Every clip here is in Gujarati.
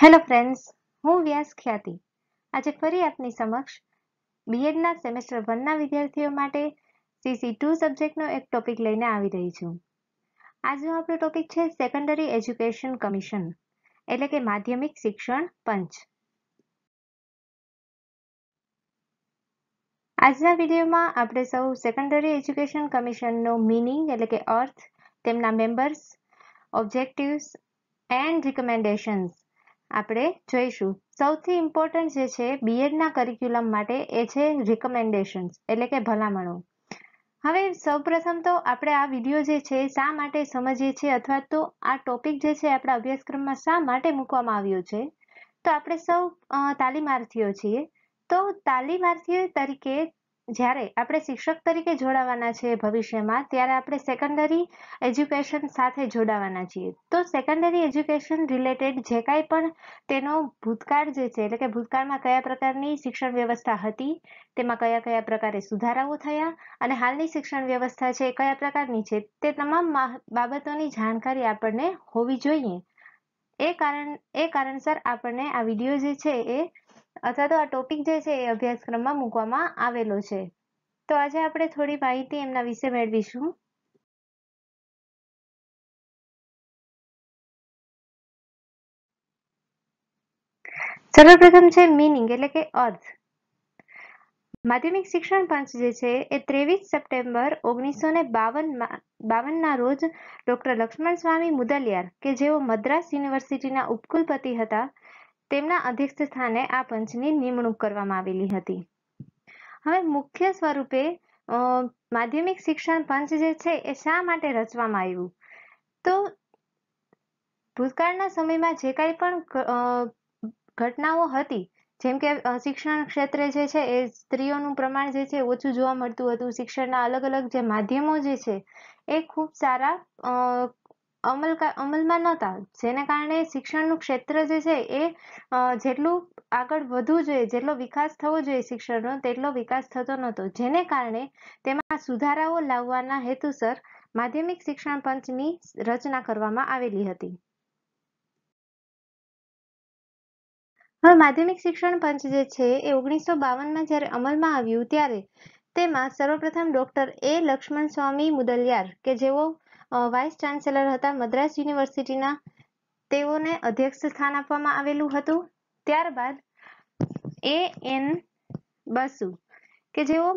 હેલો ફ્રેન્ડ્સ હું વ્યાસ ખ્યાતિ આજે ફરી આપની સમક્ષ બીએડના સેમેસ્ટર વનના વિદ્યાર્થીઓ માટે સીસી ટુ સબ્જેક્ટનો એક ટોપિક લઈને આવી રહી છું આજનો આપણો ટોપિક છે સેકન્ડરી એજ્યુકેશન કમિશન એટલે કે માધ્યમિક શિક્ષણ પંચ આજના વિડીયોમાં આપણે સૌ સેકન્ડરી એજ્યુકેશન કમિશનનો મિનિંગ એટલે કે અર્થ તેમના મેમ્બર્સ ઓબ્જેક્ટિવ્સ એન્ડ રિકમેન્ડેશન્સ આપણે જોઈશું સૌથી ઇમ્પોર્ટન્ટ જે છે બીએડના કરિક્યુલમ માટે એ છે રિકમેન્ડેશન્સ એટલે કે ભલામણો હવે સૌપ્રથમ તો આપણે આ વિડીયો જે છે શા માટે સમજીએ છીએ અથવા તો આ ટોપિક જે છે આપણા અભ્યાસક્રમમાં શા માટે મૂકવામાં આવ્યો છે તો આપણે સૌ તાલીમાર્થીઓ છીએ તો તાલીમાર્થી તરીકે જ્યારે આપણે શિક્ષક તરીકે જોડાવાના છે ભવિષ્યમાં ત્યારે આપણે સેકન્ડરી એજ્યુકેશન સાથે જોડાવાના છીએ તો સેકન્ડરી એજ્યુકેશન રિલેટેડ જે કાંઈ પણ તેનો ભૂતકાળ જે છે એટલે કે ભૂતકાળમાં કયા પ્રકારની શિક્ષણ વ્યવસ્થા હતી તેમાં કયા કયા પ્રકારે સુધારાઓ થયા અને હાલની શિક્ષણ વ્યવસ્થા છે એ કયા પ્રકારની છે તે તમામ બાબતોની જાણકારી આપણને હોવી જોઈએ એ કારણ એ કારણસર આપણને આ વિડીયો જે છે એ અથવા તો આ ટોપિક જે છે એ અભ્યાસક્રમમાં મૂકવામાં આવેલો છે તો આજે આપણે થોડી માહિતી એમના વિશે મેળવીશું સર્વપ્રથમ છે મિનિંગ એટલે કે અર્થ માધ્યમિક શિક્ષણ પંચ જે છે એ ત્રેવીસ સપ્ટેમ્બર ઓગણીસો ને બાવન ના રોજ ડોક્ટર લક્ષ્મણ સ્વામી મુદલિયાર કે જેઓ મદ્રાસ યુનિવર્સિટીના ઉપકુલપતિ હતા તેમના અધ્યક્ષ સ્થાને આ પંચની નિમણૂક કરવામાં આવેલી હતી હવે મુખ્ય સ્વરૂપે માધ્યમિક શિક્ષણ પંચ જે છે એ શા માટે રચવામાં આવ્યું તો ભૂતકાળના સમયમાં જે કાંઈ પણ ઘટનાઓ હતી જેમ કે શિક્ષણ ક્ષેત્રે જે છે એ સ્ત્રીઓનું પ્રમાણ જે છે ઓછું જોવા મળતું હતું શિક્ષણના અલગ અલગ જે માધ્યમો જે છે એ ખૂબ સારા અમલ અમલમાં નહોતા જેને કારણે શિક્ષણનું ક્ષેત્ર જે છે એ જેટલું આગળ વધવું જોઈએ જેટલો વિકાસ થવો જોઈએ શિક્ષણનો તેટલો વિકાસ થતો નહોતો જેને કારણે તેમાં સુધારાઓ લાવવાના હેતુસર માધ્યમિક શિક્ષણ પંચની રચના કરવામાં આવેલી હતી હવે માધ્યમિક શિક્ષણ પંચ જે છે એ ઓગણીસો બાવનમાં જ્યારે અમલમાં આવ્યું ત્યારે તેમાં સર્વપ્રથમ ડોક્ટર એ લક્ષ્મણ સ્વામી મુદલિયાર કે જેઓ વાઇસ ચાન્સેલર હતા મદ્રાસ યુનિવર્સિટીના તેઓને અધ્યક્ષ સ્થાન આપવામાં આવેલું હતું ત્યારબાદ એ એન બસુ કે જેઓ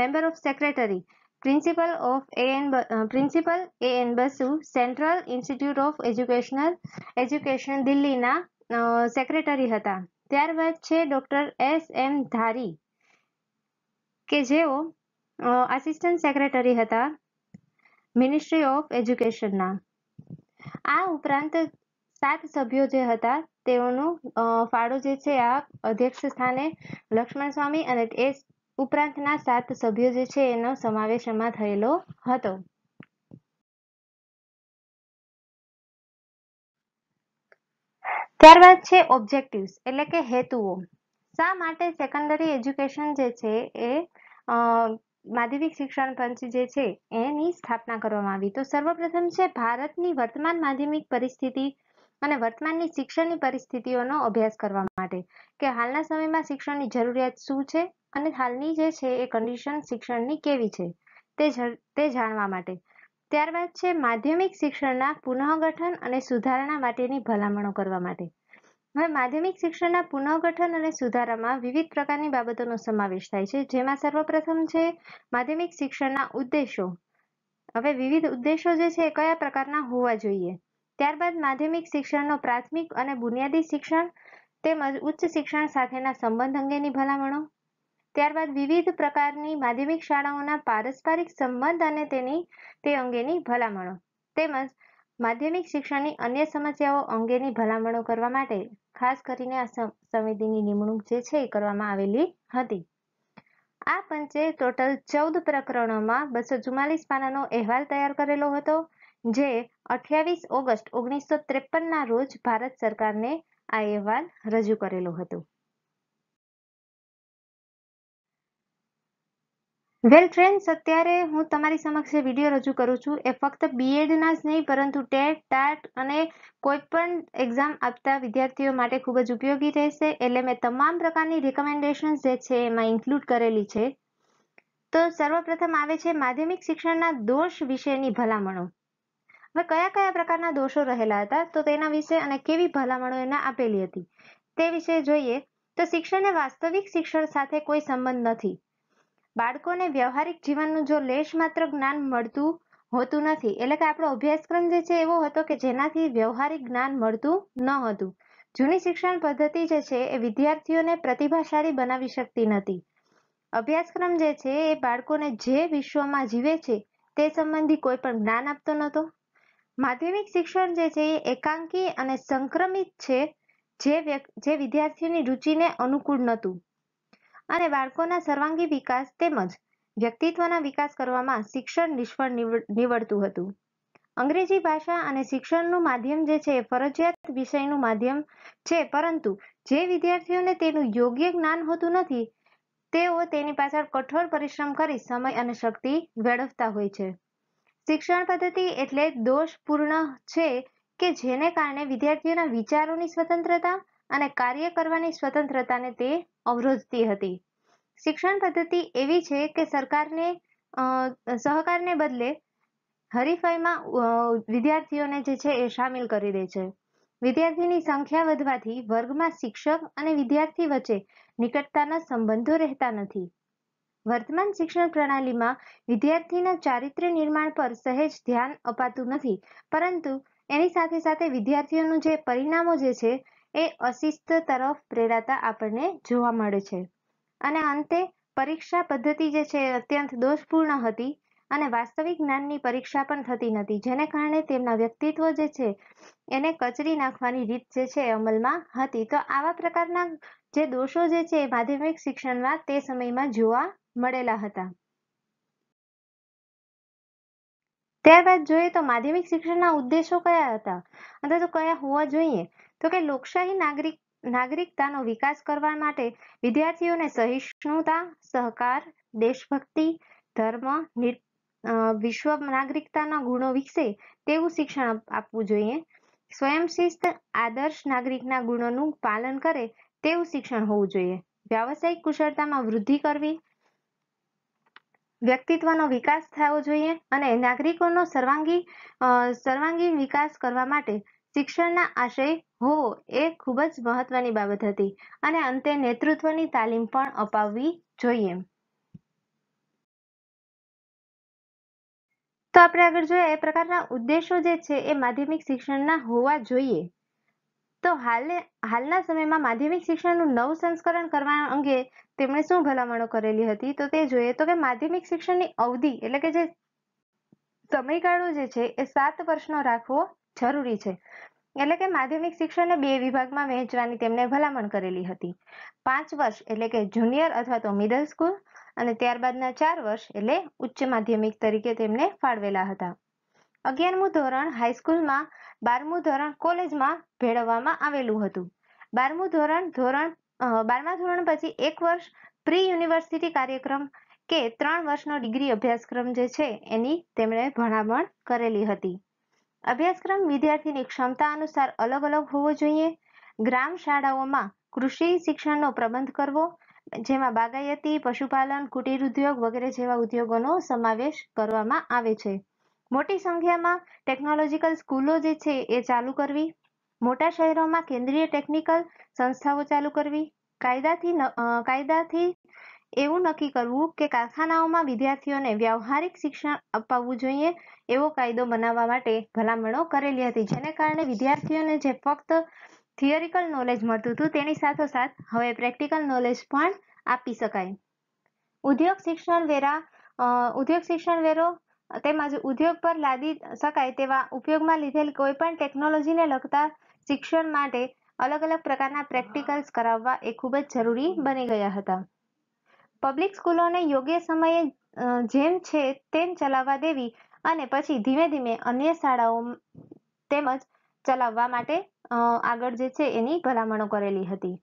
member of secretary principal of A N principal A N Basu central institute of educational education દિલ્હીના સેક્રેટરી હતા ત્યારબાદ છે ડૉક્ટર એસ એમ ધારી કે જેઓ આસિસ્ટન્ટ સેક્રેટરી હતા મિનિસ્ટ્રી ઓફ એજ્યુકેશનના આ ઉપરાંત સાત સભ્યો જે હતા તેઓનો ફાળો જે છે આ અધ્યક્ષ સ્થાને લક્ષ્મણ સ્વામી અને એ ઉપરાંતના સાત સભ્યો જે છે એનો સમાવેશ એમાં થયેલો હતો ત્યારબાદ છે ઓબ્જેક્ટિવ્સ એટલે કે હેતુઓ શા માટે સેકન્ડરી એજ્યુકેશન જે છે એ માધ્યમિક શિક્ષણ પંચ જે છે એની સ્થાપના કરવામાં આવી તો સર્વપ્રથમ છે ભારતની વર્તમાન માધ્યમિક પરિસ્થિતિ અને વર્તમાનની શિક્ષણની પરિસ્થિતિઓનો અભ્યાસ કરવા માટે કે હાલના સમયમાં શિક્ષણની જરૂરિયાત શું છે અને હાલની જે છે એ કન્ડિશન શિક્ષણની કેવી છે તે તે જાણવા માટે ત્યારબાદ છે માધ્યમિક શિક્ષણના પુનઃગઠન અને સુધારણા માટેની ભલામણો કરવા માટે હવે માધ્યમિક શિક્ષણના પુનઃગઠન અને સુધારામાં વિવિધ પ્રકારની બાબતોનો સમાવેશ થાય છે જેમાં સર્વપ્રથમ છે માધ્યમિક શિક્ષણના ઉદ્દેશો હવે વિવિધ ઉદ્દેશો જે છે કયા પ્રકારના હોવા જોઈએ ત્યારબાદ માધ્યમિક શિક્ષણનો પ્રાથમિક અને બુનિયાદી શિક્ષણ તેમજ ઉચ્ચ શિક્ષણ સાથેના સંબંધ અંગેની ભલામણો ત્યારબાદ વિવિધ પ્રકારની માધ્યમિક શાળાઓના પારસ્પરિક સંબંધ અને તેની તે અંગેની ભલામણો તેમજ માધ્યમિક શિક્ષણની અન્ય સમસ્યાઓ અંગેની ભલામણો કરવા માટે ખાસ કરીને આ સમિતિની નિમણૂક જે છે એ કરવામાં આવેલી હતી આ પંચે ટોટલ ચૌદ પ્રકરણોમાં બસો ચુમ્માલીસ પાનાનો અહેવાલ તૈયાર કરેલો હતો જે અઠ્યાવીસ ઓગસ્ટ ઓગણીસો ત્રેપનના રોજ ભારત સરકારને આ અહેવાલ રજૂ કરેલો હતો વેલ ફ્રેન્ડ્સ અત્યારે હું તમારી સમક્ષ વિડીયો રજૂ કરું છું એ ફક્ત બીએડના જ નહીં પરંતુ ટેટ ટાટ અને કોઈ પણ એક્ઝામ આપતા વિદ્યાર્થીઓ માટે ખૂબ જ ઉપયોગી રહેશે એટલે મેં તમામ પ્રકારની રિકમેન્ડેશન્સ જે છે એમાં ઇન્ક્લુડ કરેલી છે તો સર્વપ્રથમ આવે છે માધ્યમિક શિક્ષણના દોષ વિશેની ભલામણો હવે કયા કયા પ્રકારના દોષો રહેલા હતા તો તેના વિશે અને કેવી ભલામણો એને આપેલી હતી તે વિશે જોઈએ તો શિક્ષણને વાસ્તવિક શિક્ષણ સાથે કોઈ સંબંધ નથી બાળકોને વ્યવહારિક જીવનનું જો લેશ માત્ર જ્ઞાન મળતું હોતું નથી એટલે કે આપણો અભ્યાસક્રમ જે છે એવો હતો કે જેનાથી વ્યવહારિક જ્ઞાન મળતું ન હતું જૂની શિક્ષણ પદ્ધતિ જે છે એ વિદ્યાર્થીઓને પ્રતિભાશાળી બનાવી શકતી નથી અભ્યાસક્રમ જે છે એ બાળકોને જે વિશ્વમાં જીવે છે તે સંબંધી કોઈ પણ જ્ઞાન આપતો નહોતો માધ્યમિક શિક્ષણ જે છે એ એકાંકી અને સંક્રમિત છે જે જે વિદ્યાર્થીઓની રુચિને અનુકૂળ નહોતું અને બાળકોના સર્વાંગી વિકાસ તેમજ વ્યક્તિત્વના વિકાસ કરવામાં શિક્ષણ નિષ્ફળ નીવડતું હતું અંગ્રેજી ભાષા અને શિક્ષણનું માધ્યમ જે છે એ ફરજિયાત વિષયનું માધ્યમ છે પરંતુ જે વિદ્યાર્થીઓને તેનું યોગ્ય જ્ઞાન હોતું નથી તેઓ તેની પાછળ કઠોર પરિશ્રમ કરી સમય અને શક્તિ વેડફતા હોય છે શિક્ષણ પદ્ધતિ એટલે દોષપૂર્ણ છે કે જેને કારણે વિદ્યાર્થીઓના વિચારોની સ્વતંત્રતા અને કાર્ય કરવાની સ્વતંત્રતાને તે અવરોધતી હતી શિક્ષણ પદ્ધતિ એવી છે કે સરકારને સહકારને બદલે હરીફાઈમાં વિદ્યાર્થીઓને જે છે એ સામેલ કરી દે છે વિદ્યાર્થીની સંખ્યા વધવાથી વર્ગમાં શિક્ષક અને વિદ્યાર્થી વચ્ચે નિકટતાના સંબંધો રહેતા નથી વર્તમાન શિક્ષણ પ્રણાલીમાં વિદ્યાર્થીના ચારિત્ર્ય નિર્માણ પર સહેજ ધ્યાન અપાતું નથી પરંતુ એની સાથે સાથે વિદ્યાર્થીઓનું જે પરિણામો જે છે એ અશિસ્ત તરફ પ્રેરાતા આપણને જોવા મળે છે અને અંતે પરીક્ષા પદ્ધતિ જે છે અત્યંત દોષપૂર્ણ હતી અને વાસ્તવિક જ્ઞાનની પરીક્ષા પણ થતી નથી જેને કારણે તેમના વ્યક્તિત્વ જે છે એને કચરી નાખવાની રીત જે છે અમલમાં હતી તો આવા પ્રકારના જે દોષો જે છે માધ્યમિક શિક્ષણમાં તે સમયમાં જોવા મળેલા હતા ત્યારબાદ જોઈએ તો માધ્યમિક શિક્ષણના ઉદ્દેશો કયા હતા અથવા તો કયા હોવા જોઈએ તો કે લોકશાહી નાગરિક નાગરિકતાનો વિકાસ કરવા માટે વિદ્યાર્થીઓને સહિષ્ણુતા સહકાર દેશભક્તિ ધર્મ વિશ્વ નાગરિકતાના ગુણો વિકસે તેવું શિક્ષણ આપવું જોઈએ સ્વયંશિસ્ત આદર્શ નાગરિકના ગુણોનું પાલન કરે તેવું શિક્ષણ હોવું જોઈએ વ્યાવસાયિક કુશળતામાં વૃદ્ધિ કરવી વ્યક્તિત્વનો વિકાસ થવો જોઈએ અને નાગરિકોનો સર્વાંગી સર્વાંગીણ વિકાસ કરવા માટે શિક્ષણના આશય હો એ ખૂબ જ મહત્વની બાબત હતી અને અંતે નેતૃત્વની તાલીમ પણ અપાવવી જોઈએ તો આપણે આગળ જોઈએ એ પ્રકારના ઉદ્દેશો જે છે એ માધ્યમિક શિક્ષણના હોવા જોઈએ તો હાલે હાલના સમયમાં માધ્યમિક શિક્ષણનું નવું સંસ્કરણ કરવા અંગે તેમણે શું ભલામણો કરેલી હતી તો તે જોઈએ તો કે માધ્યમિક શિક્ષણની અવધિ એટલે કે જે સમયગાળો જે છે એ સાત વર્ષનો રાખવો જરૂરી છે એટલે કે માધ્યમિક શિક્ષણને બે વિભાગમાં વહેંચવાની તેમણે ભલામણ કરેલી હતી પાંચ વર્ષ એટલે કે જુનિયર અથવા તો મિડલ સ્કૂલ અને ત્યારબાદના ચાર વર્ષ એટલે ઉચ્ચ માધ્યમિક તરીકે તેમને ફાળવેલા હતા અગિયારમું ધોરણ હાઈસ્કૂલમાં બારમું ધોરણ કોલેજમાં ભેળવવામાં આવેલું હતું બારમું ધોરણ ધોરણ બારમા ધોરણ પછી એક વર્ષ પ્રી યુનિવર્સિટી કાર્યક્રમ કે ત્રણ વર્ષનો ડિગ્રી અભ્યાસક્રમ જે છે એની તેમણે ભણામણ કરેલી હતી અભ્યાસક્રમ વિદ્યાર્થીની ક્ષમતા અનુસાર અલગ અલગ હોવો જોઈએ ગ્રામ શાળાઓમાં કૃષિ શિક્ષણનો પ્રબંધ કરવો જેમાં બાગાયતી પશુપાલન કુટીર ઉદ્યોગ વગેરે જેવા ઉદ્યોગોનો સમાવેશ કરવામાં આવે છે મોટી સંખ્યામાં ટેકનોલોજીકલ સ્કૂલો જે છે એ ચાલુ કરવી મોટા શહેરોમાં કેન્દ્રીય ટેકનિકલ સંસ્થાઓ ચાલુ કરવી કાયદાથી કાયદાથી એવું નક્કી કરવું કે કારખાનાઓમાં વિદ્યાર્થીઓને વ્યવહારિક શિક્ષણ અપાવવું જોઈએ એવો કાયદો બનાવવા માટે ભલામણો કરેલી હતી જેને કારણે વિદ્યાર્થીઓને જે ફક્ત થિયરિકલ નોલેજ મળતું હતું તેની સાથોસાથ હવે પ્રેક્ટિકલ નોલેજ પણ આપી શકાય ઉદ્યોગ શિક્ષણ વેરા ઉદ્યોગ શિક્ષણ વેરો તેમજ ઉદ્યોગ પર લાદી શકાય તેવા ઉપયોગમાં લીધેલ કોઈપણ ટેકનોલોજીને લગતા શિક્ષણ માટે અલગ અલગ પ્રકારના પ્રેક્ટિકલ્સ કરાવવા એ ખૂબ જ જરૂરી બની ગયા હતા પબ્લિક સ્કૂલોને યોગ્ય સમયે જેમ છે તેમ ચલાવવા દેવી અને પછી ધીમે ધીમે અન્ય શાળાઓ તેમજ ચલાવવા માટે આગળ જે છે એની ભલામણો કરેલી હતી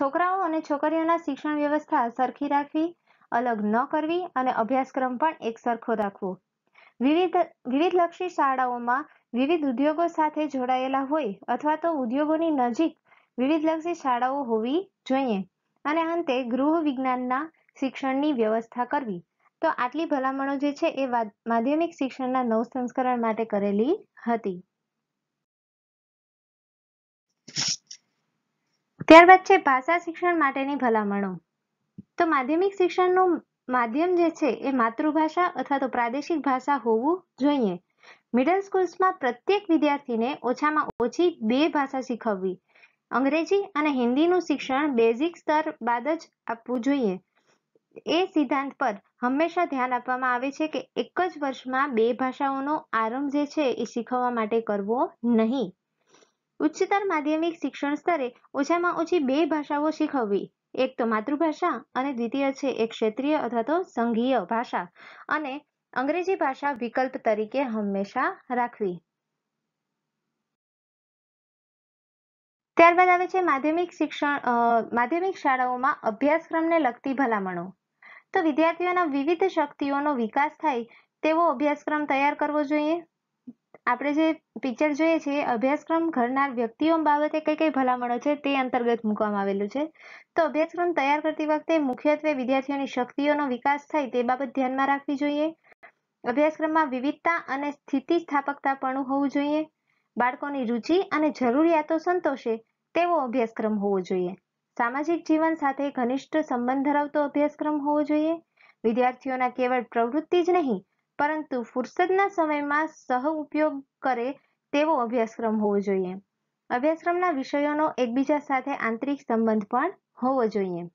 છોકરાઓ અને છોકરીઓના શિક્ષણ વ્યવસ્થા સરખી રાખવી અલગ ન કરવી અને અભ્યાસક્રમ પણ એક સરખો રાખવો વિવિધ વિવિધ લક્ષી શાળાઓમાં વિવિધ ઉદ્યોગો સાથે જોડાયેલા હોય અથવા તો ઉદ્યોગોની નજીક વિવિધ લક્ષી શાળાઓ હોવી જોઈએ અને અંતે ગૃહ વિજ્ઞાનના શિક્ષણની વ્યવસ્થા કરવી તો આટલી ભલામણો જે છે એ માધ્યમિક શિક્ષણના નવ સંસ્કરણ માટે કરેલી હતી ત્યારબાદ છે ભાષા શિક્ષણ માટેની ભલામણો તો માધ્યમિક શિક્ષણનું માધ્યમ જે છે એ માતૃભાષા અથવા તો પ્રાદેશિક ભાષા હોવું જોઈએ મિડલ સ્કૂલ્સમાં પ્રત્યેક વિદ્યાર્થીને ઓછામાં ઓછી બે ભાષા શીખવવી અંગ્રેજી અને હિન્દીનું શિક્ષણ બેઝિક સ્તર બાદ જ આપવું જોઈએ એ સિદ્ધાંત પર હંમેશા ધ્યાન આપવામાં આવે છે કે એક જ વર્ષમાં બે ભાષાઓનો આરંભ જે છે એ શીખવવા માટે કરવો નહીં ઉચ્ચતર માધ્યમિક શિક્ષણ સ્તરે ઓછામાં ઓછી બે ભાષાઓ શીખવવી એક તો માતૃભાષા અને દ્વિતીય છે એક ક્ષેત્રીય અથવા તો સંઘીય ભાષા અને અંગ્રેજી ભાષા વિકલ્પ તરીકે હંમેશા રાખવી ત્યારબાદ આવે છે માધ્યમિક શિક્ષણ માધ્યમિક શાળાઓમાં અભ્યાસક્રમને લગતી ભલામણો તો વિદ્યાર્થીઓના વિવિધ શક્તિઓનો વિકાસ થાય તેવો અભ્યાસક્રમ તૈયાર કરવો જોઈએ આપણે જે પિક્ચર જોઈએ છીએ અભ્યાસક્રમ ઘડનાર વ્યક્તિઓ બાબતે કઈ કઈ ભલામણો છે તે અંતર્ગત મૂકવામાં આવેલું છે તો અભ્યાસક્રમ તૈયાર કરતી વખતે મુખ્યત્વે વિદ્યાર્થીઓની શક્તિઓનો વિકાસ થાય તે બાબત ધ્યાનમાં રાખવી જોઈએ અભ્યાસક્રમમાં વિવિધતા અને સ્થિતિસ્થાપકતાપણું હોવું જોઈએ બાળકોની રુચિ અને જરૂરિયાતો સંતોષે તેવો અભ્યાસક્રમ હોવો જોઈએ સામાજિક જીવન સાથે ઘનિષ્ઠ સંબંધ ધરાવતો અભ્યાસક્રમ હોવો જોઈએ વિદ્યાર્થીઓના કેવળ પ્રવૃત્તિ જ નહીં પરંતુ ફુરસદના સમયમાં સહ ઉપયોગ કરે તેવો અભ્યાસક્રમ હોવો જોઈએ અભ્યાસક્રમના વિષયોનો એકબીજા સાથે આંતરિક સંબંધ પણ હોવો જોઈએ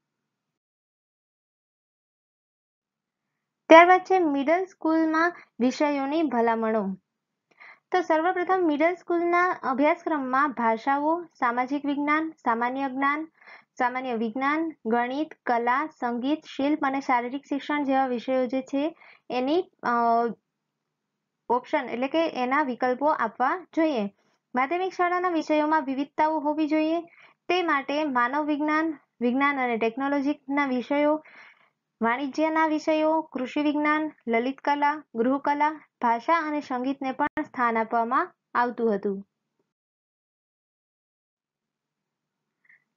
ત્યારબાદ છે મિડલ સ્કૂલમાં વિષયોની ભલામણો તો સર્વપ્રથમ મિડલ સ્કૂલના અભ્યાસક્રમમાં ભાષાઓ સામાજિક વિજ્ઞાન સામાન્ય જ્ઞાન સામાન્ય વિજ્ઞાન ગણિત કલા સંગીત શિલ્પ અને શારીરિક શિક્ષણ જેવા વિષયો જે છે એની ઓપ્શન એટલે કે એના વિકલ્પો આપવા જોઈએ માધ્યમિક શાળાના વિષયોમાં વિવિધતાઓ હોવી જોઈએ તે માટે માનવ વિજ્ઞાન વિજ્ઞાન અને ટેકનોલોજીના વિષયો વાણિજ્યના વિષયો કૃષિ વિજ્ઞાન લલિત લલિતકલા ગૃહકલા ભાષા અને સંગીતને પણ સ્થાન આપવામાં આવતું હતું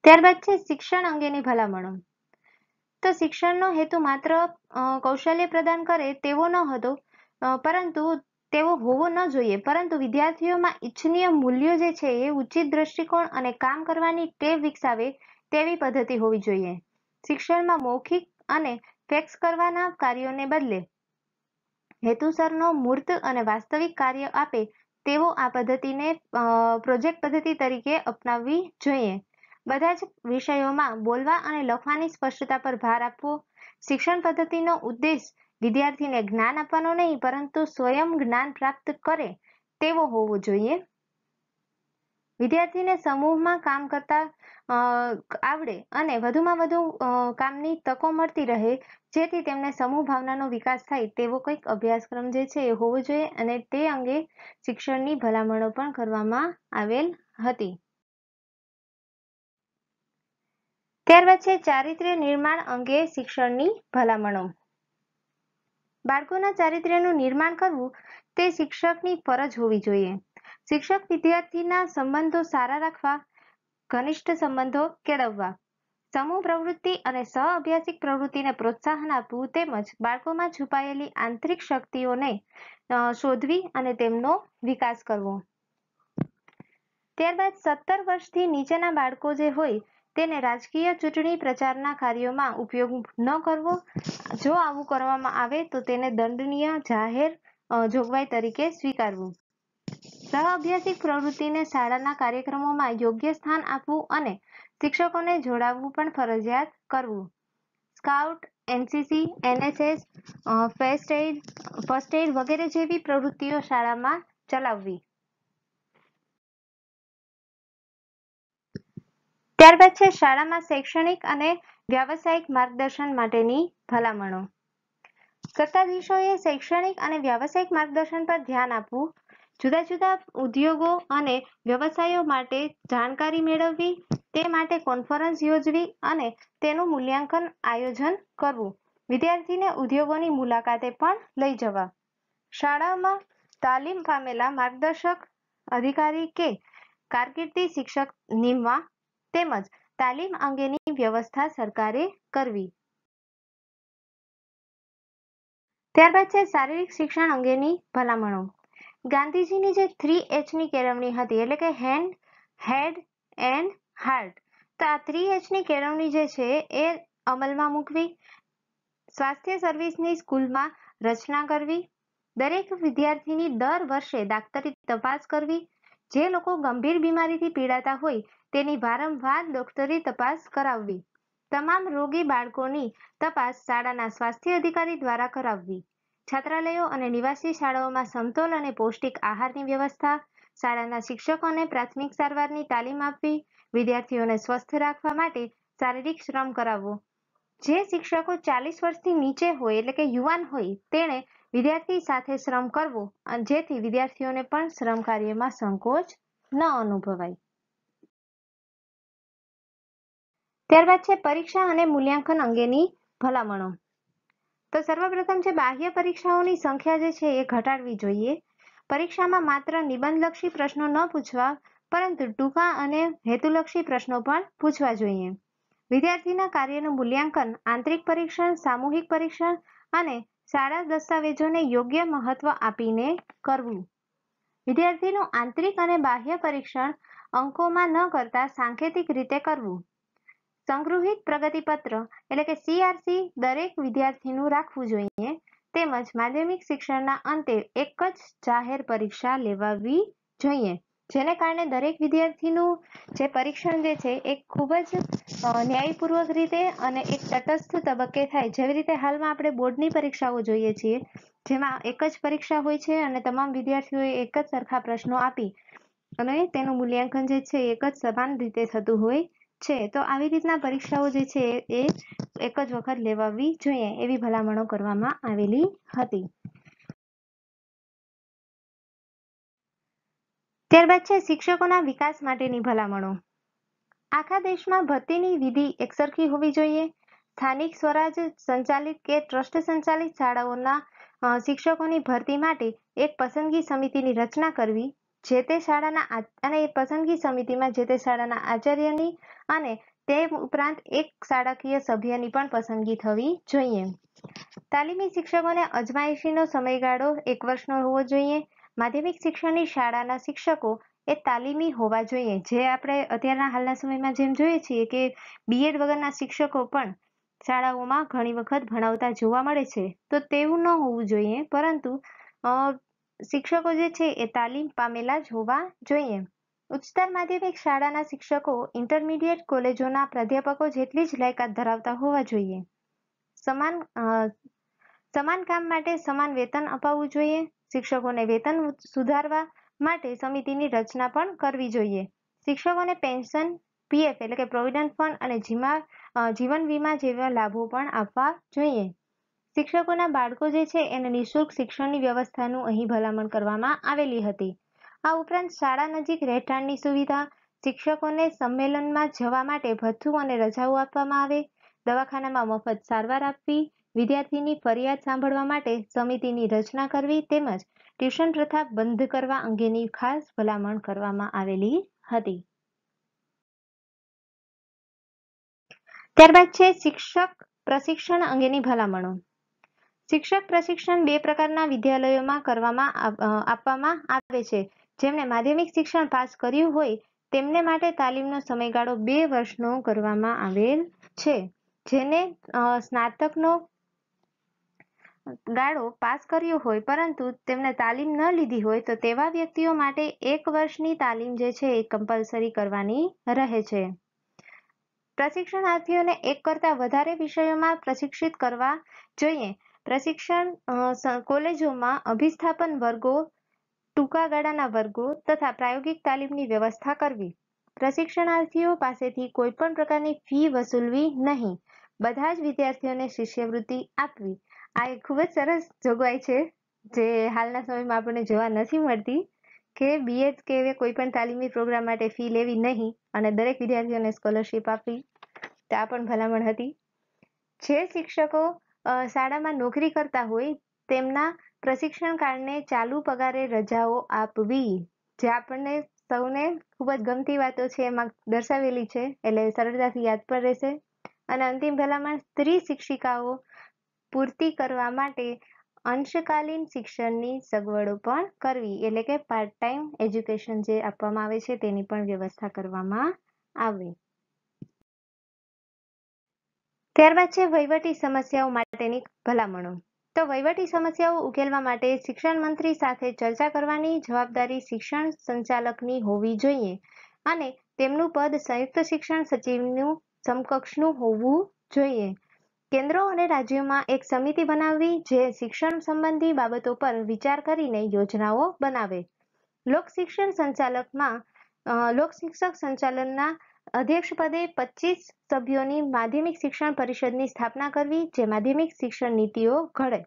ત્યારબાદ છે શિક્ષણ અંગેની ભલામણો તો શિક્ષણનો હેતુ માત્ર કૌશલ્ય પ્રદાન કરે તેવો ન હતો પરંતુ તેવો હોવો ન જોઈએ પરંતુ વિદ્યાર્થીઓમાં ઇચ્છનીય મૂલ્યો જે છે એ ઉચિત દ્રષ્ટિકોણ અને કામ કરવાની ટેવ વિકસાવે તેવી પદ્ધતિ હોવી જોઈએ શિક્ષણમાં મૌખિક અને ફેક્સ કરવાના કાર્યોને બદલે હેતુસરનો મૂર્ત અને વાસ્તવિક કાર્ય આપે તેવો આ પદ્ધતિને પ્રોજેક્ટ પદ્ધતિ તરીકે અપનાવવી જોઈએ બધા જ વિષયોમાં બોલવા અને લખવાની સ્પષ્ટતા પર ભાર આપવો શિક્ષણ પદ્ધતિનો ઉદ્દેશ વિદ્યાર્થીને જ્ઞાન આપવાનો નહીં પરંતુ સ્વયં જ્ઞાન પ્રાપ્ત કરે તેવો હોવો જોઈએ વિદ્યાર્થીને સમૂહમાં કામ કરતા આવડે અને વધુમાં વધુ કામની તકો મળતી રહે જેથી તેમને સમૂહ ભાવનાનો વિકાસ થાય તેવો કંઈક અભ્યાસક્રમ જે છે એ હોવો જોઈએ અને તે અંગે શિક્ષણની ભલામણો પણ કરવામાં આવેલ હતી ત્યારબાદ છે ચારિત્ર્ય નિર્માણ અંગે શિક્ષણની ભલામણો બાળકોના ચારિત્ર્યનું નિર્માણ કરવું તે શિક્ષકની ફરજ હોવી જોઈએ શિક્ષક વિદ્યાર્થીના સંબંધો સારા રાખવા ઘનિષ્ઠ સંબંધો કેળવવા સમૂહ પ્રવૃત્તિ અને સહ અભ્યાસિક પ્રવૃત્તિને પ્રોત્સાહન આપવું તેમજ બાળકોમાં છુપાયેલી આંતરિક શક્તિઓને શોધવી અને તેમનો વિકાસ કરવો ત્યારબાદ સત્તર વર્ષથી નીચેના બાળકો જે હોય તેને રાજકીય ચૂંટણી પ્રચારના કાર્યોમાં ઉપયોગ ન કરવો જો આવું કરવામાં આવે તો તેને દંડનીય જાહેર જોગવાઈ તરીકે સ્વીકારવું સહઅભ્યાસિક પ્રવૃત્તિને શાળાના કાર્યક્રમોમાં યોગ્ય સ્થાન આપવું અને શિક્ષકોને જોડાવવું પણ ફરજિયાત કરવું scout NCC NSS first aid first aid વગેરે જેવી પ્રવૃત્તિઓ શાળામાં ચલાવવી ત્યારબાદ છે શાળામાં શૈક્ષણિક અને વ્યાવસાયિક માર્ગદર્શન માટેની ભલામણો સત્તાધીશોએ શૈક્ષણિક અને વ્યાવસાયિક માર્ગદર્શન પર ધ્યાન આપવું જુદા જુદા ઉદ્યોગો અને વ્યવસાયો માટે જાણકારી મેળવવી તે માટે કોન્ફરન્સ યોજવી અને તેનું મૂલ્યાંકન આયોજન કરવું વિદ્યાર્થીને ઉદ્યોગોની મુલાકાતે પણ લઈ જવા શાળામાં તાલીમ પામેલા માર્ગદર્શક અધિકારી કે કારકિર્દી શિક્ષક નીમવા તેમજ તાલીમ અંગેની વ્યવસ્થા સરકારે કરવી ત્યારબાદ છે શારીરિક શિક્ષણ અંગેની ભલામણો ગાંધીજીની જે થ્રી એચની કેળવણી હતી એટલે કે હેન્ડ હેડ એન્ડ હાર્ટ તો આ થ્રી એચની કેળવણી જે છે એ અમલમાં મૂકવી સ્વાસ્થ્ય સર્વિસની સ્કૂલમાં રચના કરવી દરેક વિદ્યાર્થીની દર વર્ષે દાક્તરી તપાસ કરવી જે લોકો ગંભીર બીમારીથી પીડાતા હોય તેની વારંવાર ડોક્ટરી તપાસ કરાવવી તમામ રોગી બાળકોની તપાસ શાળાના સ્વાસ્થ્ય અધિકારી દ્વારા કરાવવી છાત્રાલયો અને નિવાસી શાળાઓમાં સમતોલ અને પૌષ્ટિક આહારની વ્યવસ્થા શાળાના શિક્ષકોને પ્રાથમિક સારવારની તાલીમ આપવી વિદ્યાર્થીઓને સ્વસ્થ રાખવા માટે શારીરિક શ્રમ કરાવવો જે શિક્ષકો ચાલીસ વર્ષથી નીચે હોય એટલે કે યુવાન હોય તેણે વિદ્યાર્થી સાથે શ્રમ કરવો અને જેથી વિદ્યાર્થીઓને પણ શ્રમ કાર્યમાં સંકોચ ન અનુભવાય ત્યારબાદ છે પરીક્ષા અને મૂલ્યાંકન અંગેની ભલામણો તો સર્વપ્રથમ છે બાહ્ય પરીક્ષાઓની સંખ્યા જે છે એ ઘટાડવી જોઈએ પરીક્ષામાં માત્ર નિબંધલક્ષી પ્રશ્નો ન પૂછવા પરંતુ ટૂંકા અને હેતુલક્ષી પ્રશ્નો પણ પૂછવા જોઈએ વિદ્યાર્થીના કાર્યનું મૂલ્યાંકન આંતરિક પરીક્ષણ સામૂહિક પરીક્ષણ અને શાળા દસ્તાવેજોને યોગ્ય મહત્વ આપીને કરવું વિદ્યાર્થીનું આંતરિક અને બાહ્ય પરીક્ષણ અંકોમાં ન કરતા સાંકેતિક રીતે કરવું સંગૃહિત પ્રગતિપત્ર એટલે કે સીઆરસી દરેક વિદ્યાર્થીનું રાખવું જોઈએ તેમજ માધ્યમિક શિક્ષણના અંતે એક જ જાહેર પરીક્ષા લેવાવી જોઈએ જેને કારણે દરેક વિદ્યાર્થીનું જે પરીક્ષણ જે છે એ ખૂબ જ ન્યાયપૂર્વક રીતે અને એક તટસ્થ તબક્કે થાય જેવી રીતે હાલમાં આપણે બોર્ડની પરીક્ષાઓ જોઈએ છીએ જેમાં એક જ પરીક્ષા હોય છે અને તમામ વિદ્યાર્થીઓએ એક જ સરખા પ્રશ્નો આપી અને તેનું મૂલ્યાંકન જે છે એક જ સમાન રીતે થતું હોય છે તો આવી રીતના પરીક્ષાઓ જે છે એ એક જ વખત લેવાવી જોઈએ એવી ભલામણો કરવામાં આવેલી હતી ત્યારબાદ છે શિક્ષકોના વિકાસ માટેની ભલામણો આખા દેશમાં ભરતીની વિધિ એકસરખી હોવી જોઈએ સ્થાનિક સ્વરાજ સંચાલિત કે ટ્રસ્ટ સંચાલિત શાળાઓના શિક્ષકોની ભરતી માટે એક પસંદગી સમિતિની રચના કરવી જે તે શાળાના અને એ પસંદગી સમિતિમાં જે તે શાળાના આચાર્યની અને તે ઉપરાંત એક શાળાકીય સભ્યની પણ પસંદગી થવી જોઈએ તાલીમી શિક્ષકોને અજમાયશીનો સમયગાળો એક વર્ષનો હોવો જોઈએ માધ્યમિક શિક્ષણની શાળાના શિક્ષકો એ તાલીમી હોવા જોઈએ જે આપણે અત્યારના હાલના સમયમાં જેમ જોઈએ છીએ કે બીએડ વગરના શિક્ષકો પણ શાળાઓમાં ઘણી વખત ભણાવતા જોવા મળે છે તો તેવું ન હોવું જોઈએ પરંતુ શિક્ષકો જે છે એ તાલીમ પામેલા જ હોવા જોઈએ ઉચ્ચતર માધ્યમિક શાળાના શિક્ષકો ઇન્ટરમીડિયેટ કોલેજોના પ્રાધ્યાપકો જેટલી જ લાયકાત ધરાવતા હોવા જોઈએ સમાન સમાન કામ માટે સમાન વેતન અપાવવું જોઈએ શિક્ષકોને વેતન સુધારવા માટે સમિતિની રચના પણ કરવી જોઈએ શિક્ષકોને પેન્શન પીએફ એટલે કે પ્રોવિડન્ટ ફંડ અને જીમા જીવન વીમા જેવા લાભો પણ આપવા જોઈએ શિક્ષકોના બાળકો જે છે એને નિઃશુલ્ક શિક્ષણની વ્યવસ્થાનું અહીં ભલામણ કરવામાં આવેલી હતી આ ઉપરાંત શાળા નજીક રહેઠાણની સુવિધા શિક્ષકોને સંમેલનમાં જવા માટે ભથ્થું અને રજાઓ આપવામાં આવે દવાખાનામાં મફત સારવાર આપવી વિદ્યાર્થીની ફરિયાદ સાંભળવા માટે સમિતિની રચના કરવી તેમજ ટ્યુશન પ્રથા બંધ કરવા અંગેની ખાસ ભલામણ કરવામાં આવેલી હતી ત્યારબાદ છે શિક્ષક પ્રશિક્ષણ અંગેની ભલામણો શિક્ષક પ્રશિક્ષણ બે પ્રકારના વિદ્યાલયોમાં કરવામાં આપવામાં આવે છે જેમણે માધ્યમિક શિક્ષણ પાસ કર્યું હોય તેમને માટે તાલીમનો સમયગાળો બે વર્ષનો કરવામાં આવેલ છે જેને સ્નાતકનો ગાળો પાસ કર્યો હોય પરંતુ તેમને તાલીમ ન લીધી હોય તો તેવા વ્યક્તિઓ માટે એક વર્ષની તાલીમ જે છે એ કમ્પલસરી કરવાની રહે છે પ્રશિક્ષણાર્થીઓને એક કરતા વધારે વિષયોમાં પ્રશિક્ષિત કરવા જોઈએ પ્રશિક્ષણ કોલેજોમાં અભિસ્થાપન વર્ગો ટૂંકા ગાળાના વર્ગો તથા પ્રાયોગિક તાલીમની વ્યવસ્થા કરવી પ્રશિક્ષણાર્થીઓ પાસેથી કોઈ પણ પ્રકારની ફી વસૂલવી નહીં બધા જ વિદ્યાર્થીઓને શિષ્યવૃત્તિ આપવી આ એક ખૂબ જ સરસ જોગવાઈ છે જે હાલના સમયમાં આપણને જોવા નથી મળતી કે બીએડ કે એવી કોઈ પણ તાલીમી પ્રોગ્રામ માટે ફી લેવી નહીં અને દરેક વિદ્યાર્થીઓને સ્કોલરશિપ આપવી તો આ પણ ભલામણ હતી જે શિક્ષકો શાળામાં નોકરી કરતા હોય તેમના પ્રશિક્ષણ કાળને ચાલુ પગારે રજાઓ આપવી જે આપણને સૌને ખૂબ જ ગમતી વાતો છે એમાં દર્શાવેલી છે એટલે સરળતાથી યાદ પણ રહેશે અને અંતિમ ભલામણ સ્ત્રી શિક્ષિકાઓ પૂર્તિ કરવા માટે અંશકાલીન શિક્ષણની સગવડો પણ કરવી એટલે કે પાર્ટ ટાઈમ એજ્યુકેશન જે આપવામાં આવે છે તેની પણ વ્યવસ્થા કરવામાં આવે ત્યારબાદ છે વહીવટી સમસ્યાઓ માટેની ભલામણો તો વહીવટી સમસ્યાઓ ઉકેલવા માટે શિક્ષણ મંત્રી સાથે ચર્ચા કરવાની જવાબદારી શિક્ષણ સંચાલકની હોવી જોઈએ અને તેમનું પદ સંયુક્ત શિક્ષણ સચિવનું સમકક્ષનું હોવું જોઈએ કેન્દ્રો અને રાજ્યોમાં એક સમિતિ બનાવવી જે શિક્ષણ સંબંધી બાબતો પર વિચાર કરીને યોજનાઓ બનાવે લોક શિક્ષણ સંચાલકમાં લોક શિક્ષક સંચાલનના અધ્યક્ષપદે પચીસ સભ્યોની માધ્યમિક શિક્ષણ પરિષદની સ્થાપના કરવી જે માધ્યમિક શિક્ષણ નીતિઓ ઘડે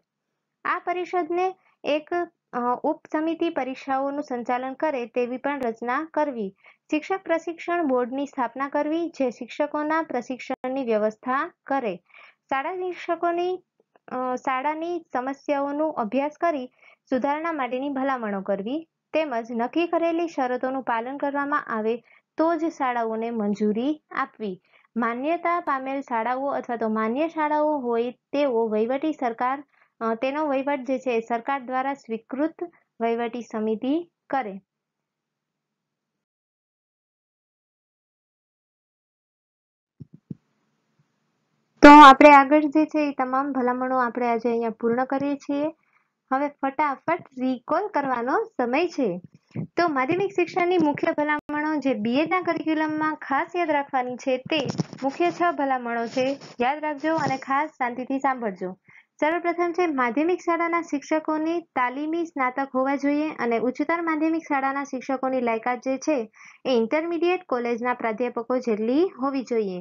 આ પરિષદને એક ઉપસમિતિ પરીક્ષાઓનું સંચાલન કરે તેવી પણ રચના કરવી શિક્ષક પ્રશિક્ષણ બોર્ડની સ્થાપના કરવી જે શિક્ષકોના પ્રશિક્ષણની વ્યવસ્થા કરે શાળા શિક્ષકોની શાળાની સમસ્યાઓનું અભ્યાસ કરી સુધારણા માટેની ભલામણો કરવી તેમજ નક્કી કરેલી શરતોનું પાલન કરવામાં આવે તો જ શાળાઓને મંજૂરી આપવી માન્યતા પામેલ શાળાઓ અથવા તો માન્ય શાળાઓ હોય તેવો વહીવટી સરકાર તેનો વહીવટ જે છે સરકાર દ્વારા સ્વીકૃત વહીવટી સમિતિ કરે તો આપણે આગળ જે છે એ તમામ ભલામણો આપણે આજે અહીંયા પૂર્ણ કરીએ છીએ હવે ફટાફટ રિકોલ કરવાનો સમય છે તો માધ્યમિક શિક્ષણની મુખ્ય ભલામણો જે બીએડના કરિક્યુલમમાં ખાસ યાદ રાખવાની છે તે મુખ્ય છ ભલામણો છે યાદ રાખજો અને ખાસ શાંતિથી સાંભળજો સર્વપ્રથમ છે માધ્યમિક શાળાના શિક્ષકોની તાલીમી સ્નાતક હોવા જોઈએ અને ઉચ્ચતર માધ્યમિક શાળાના શિક્ષકોની લાયકાત જે છે એ ઇન્ટરમીડિયેટ કોલેજના પ્રાધ્યાપકો જેટલી હોવી જોઈએ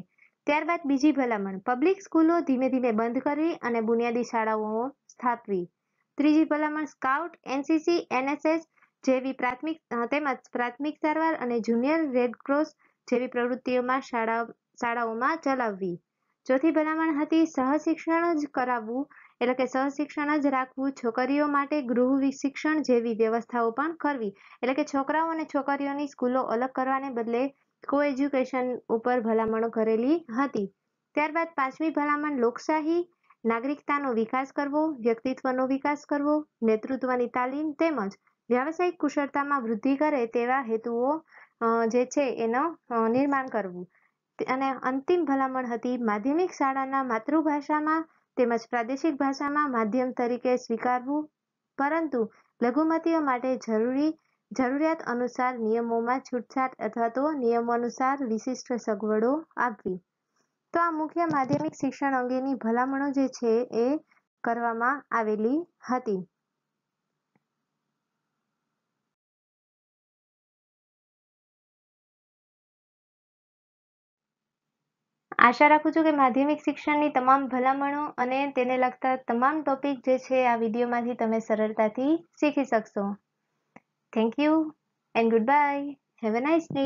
ત્યારબાદ બીજી ભલામણ પબ્લિક સ્કૂલો ધીમે ધીમે બંધ કરવી અને બુનિયાદી શાળાઓ સ્થાપવી ત્રીજી ભલામણ સ્કાઉટ એનસીસી એનએસએસ જેવી પ્રાથમિક તેમજ પ્રાથમિક સારવાર અને જુનિયર રેડ ક્રોસ જેવી પ્રવૃત્તિઓમાં શાળાઓ શાળાઓમાં ચલાવવી ચોથી ભલામણ હતી સહશિક્ષણ જ કરાવવું એટલે કે સહશિક્ષણ જ રાખવું છોકરીઓ માટે ગૃહ શિક્ષણ જેવી વ્યવસ્થાઓ પણ કરવી એટલે કે છોકરાઓ અને છોકરીઓની સ્કૂલો અલગ કરવાને બદલે કો એજ્યુકેશન ઉપર ભલામણો કરેલી હતી ત્યારબાદ પાંચમી ભલામણ લોકશાહી નાગરિકતાનો વિકાસ કરવો વ્યક્તિત્વનો વિકાસ કરવો નેતૃત્વની તાલીમ તેમજ વ્યાવસાયિક કુશળતામાં વૃદ્ધિ કરે તેવા હેતુઓ જે છે એનો નિર્માણ કરવું અને અંતિમ ભલામણ હતી માધ્યમિક શાળાના માતૃભાષામાં તેમજ પ્રાદેશિક ભાષામાં માધ્યમ તરીકે સ્વીકારવું પરંતુ લઘુમતીઓ માટે જરૂરી જરૂરિયાત અનુસાર નિયમોમાં છૂટછાટ અથવા તો નિયમો અનુસાર વિશિષ્ટ સગવડો આપવી તો આ મુખ્ય માધ્યમિક શિક્ષણ અંગેની ભલામણો જે છે એ કરવામાં આવેલી હતી આશા રાખું છું કે માધ્યમિક શિક્ષણની તમામ ભલામણો અને તેને લગતા તમામ ટોપિક જે છે આ વિડીયોમાંથી તમે સરળતાથી શીખી શકશો thank you and goodbye have a nice day